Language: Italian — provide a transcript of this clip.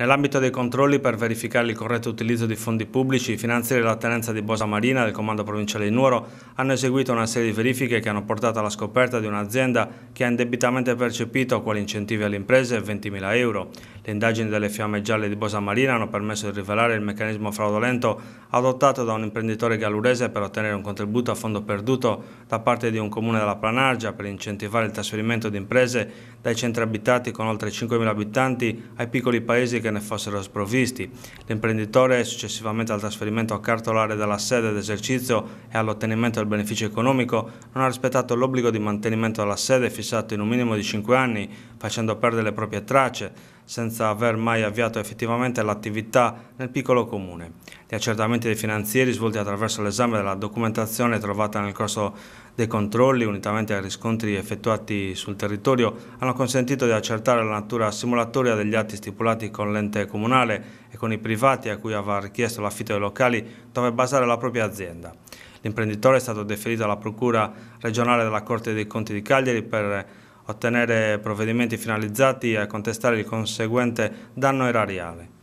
Nell'ambito dei controlli per verificare il corretto utilizzo di fondi pubblici, i finanzieri della tenenza di Bosa Marina del comando provinciale di Nuoro hanno eseguito una serie di verifiche che hanno portato alla scoperta di un'azienda che ha indebitamente percepito quali incentivi alle imprese 20.000 euro. Le indagini delle Fiamme Gialle di Bosa Marina hanno permesso di rivelare il meccanismo fraudolento adottato da un imprenditore gallurese per ottenere un contributo a fondo perduto da parte di un comune della Planargia per incentivare il trasferimento di imprese dai centri abitati con oltre 5.000 abitanti ai piccoli paesi che ne fossero sprovvisti. L'imprenditore, successivamente al trasferimento a cartolare della sede d'esercizio e all'ottenimento del beneficio economico, non ha rispettato l'obbligo di mantenimento della sede fissato in un minimo di 5 anni, facendo perdere le proprie tracce, senza aver mai avviato effettivamente l'attività nel piccolo comune. Gli accertamenti dei finanzieri svolti attraverso l'esame della documentazione trovata nel corso dei controlli, unitamente ai riscontri effettuati sul territorio, hanno consentito di accertare la natura simulatoria degli atti stipulati con l'ente comunale e con i privati a cui aveva richiesto l'affitto dei locali dove basare la propria azienda. L'imprenditore è stato deferito alla Procura regionale della Corte dei Conti di Cagliari per ottenere provvedimenti finalizzati a contestare il conseguente danno erariale.